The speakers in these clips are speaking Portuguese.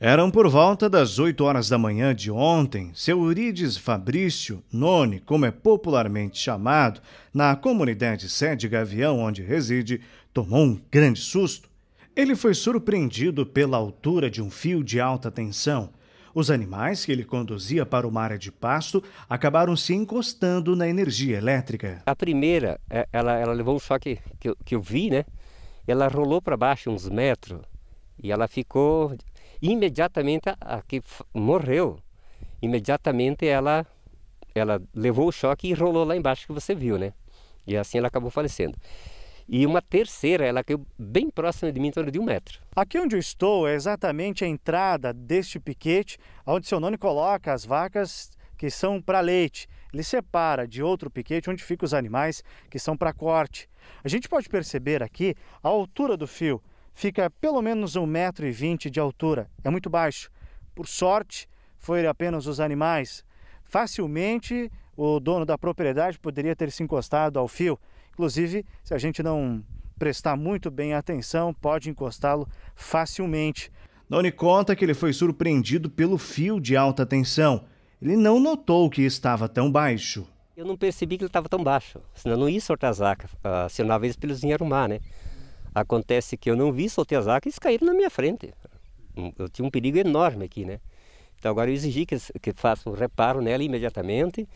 Eram por volta das 8 horas da manhã de ontem, seu Urides Fabrício Noni, como é popularmente chamado, na comunidade sede Gavião, onde reside, tomou um grande susto. Ele foi surpreendido pela altura de um fio de alta tensão. Os animais que ele conduzia para uma área de pasto acabaram se encostando na energia elétrica. A primeira, é, ela, ela levou um choque que, que eu vi, né? Ela rolou para baixo uns metros e ela ficou imediatamente a que morreu, imediatamente ela ela levou o choque e rolou lá embaixo que você viu, né? E assim ela acabou falecendo. E uma terceira, ela caiu bem próxima de mim, em torno de um metro. Aqui onde eu estou é exatamente a entrada deste piquete, onde seu nome coloca as vacas que são para leite. Ele separa de outro piquete onde ficam os animais que são para corte. A gente pode perceber aqui a altura do fio fica pelo menos 1,20m de altura. É muito baixo. Por sorte, foram apenas os animais. Facilmente o dono da propriedade poderia ter se encostado ao fio. Inclusive, se a gente não prestar muito bem atenção, pode encostá-lo facilmente. Doni conta que ele foi surpreendido pelo fio de alta tensão. Ele não notou que estava tão baixo. Eu não percebi que ele estava tão baixo, senão não ia sortar a zaca, ah, acionava eles pelos dinheiro mar, né? Acontece que eu não vi soltezaca e eles caíram na minha frente. Eu tinha um perigo enorme aqui, né? Então agora eu exigi que, que faça um reparo nela imediatamente.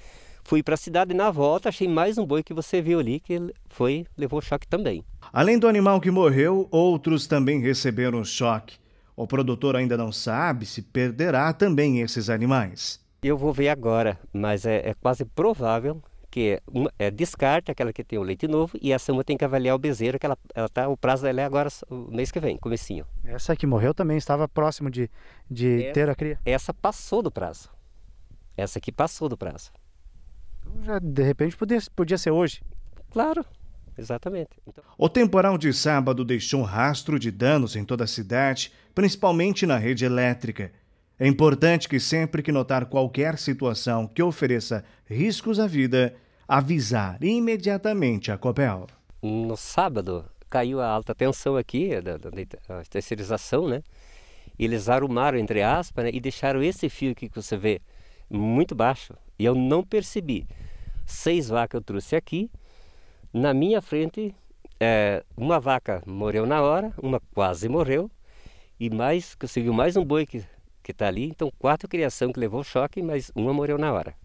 Fui para a cidade e na volta achei mais um boi que você viu ali que foi levou choque também. Além do animal que morreu, outros também receberam choque. O produtor ainda não sabe se perderá também esses animais. Eu vou ver agora, mas é, é quase provável que é uma, é, descarta aquela que tem o leite novo e essa uma tem que avaliar o bezerro, que ela, ela tá, o prazo dela é agora o mês que vem, comecinho. Essa que morreu também estava próximo de, de essa, é, ter a cria? Essa passou do prazo. Essa aqui passou do prazo. Então já, de repente podia, podia ser hoje. Claro, exatamente. Então... O temporal de sábado deixou rastro de danos em toda a cidade, principalmente na rede elétrica. É importante que sempre que notar qualquer situação que ofereça riscos à vida, avisar imediatamente a COPEL. No sábado, caiu a alta tensão aqui, da, da, da terceirização, né? Eles arrumaram, entre aspas, né? e deixaram esse fio aqui que você vê muito baixo. E eu não percebi. Seis vacas eu trouxe aqui. Na minha frente, é, uma vaca morreu na hora, uma quase morreu. E mais, conseguiu mais um boi que que está ali. Então, quatro criação que levou choque, mas uma morreu na hora.